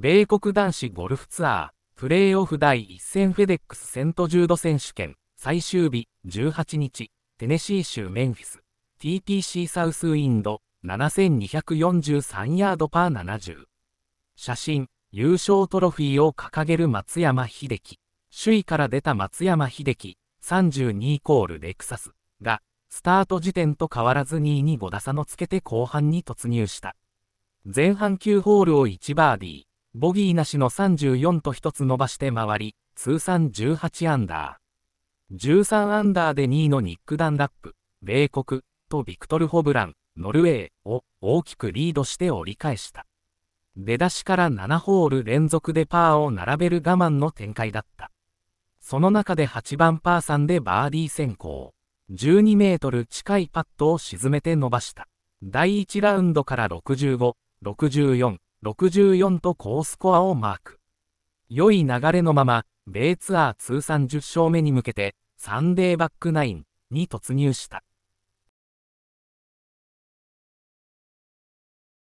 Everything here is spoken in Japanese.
米国男子ゴルフツアー、プレーオフ第1戦フェデックスセントジュード選手権、最終日、18日、テネシー州メンフィス、TPC サウスウィンド、7243ヤードパー70。写真、優勝トロフィーを掲げる松山秀樹。首位から出た松山秀樹、32イコールレクサスが、スタート時点と変わらず2位に5打差のつけて後半に突入した。前半9ホールを1バーディー。ボギーなしの34と1つ伸ばして回り、通算18アンダー。13アンダーで2位のニック・ダンラップ、米国とビクトル・ホブラン、ノルウェーを大きくリードして折り返した。出だしから7ホール連続でパーを並べる我慢の展開だった。その中で8番パー3でバーディー先行。12メートル近いパットを沈めて伸ばした。第1ラウンドから65、64、64と高スコアをマーク。良い流れのまま、米ツアー通算10勝目に向けて、サンデーバックナインに突入した。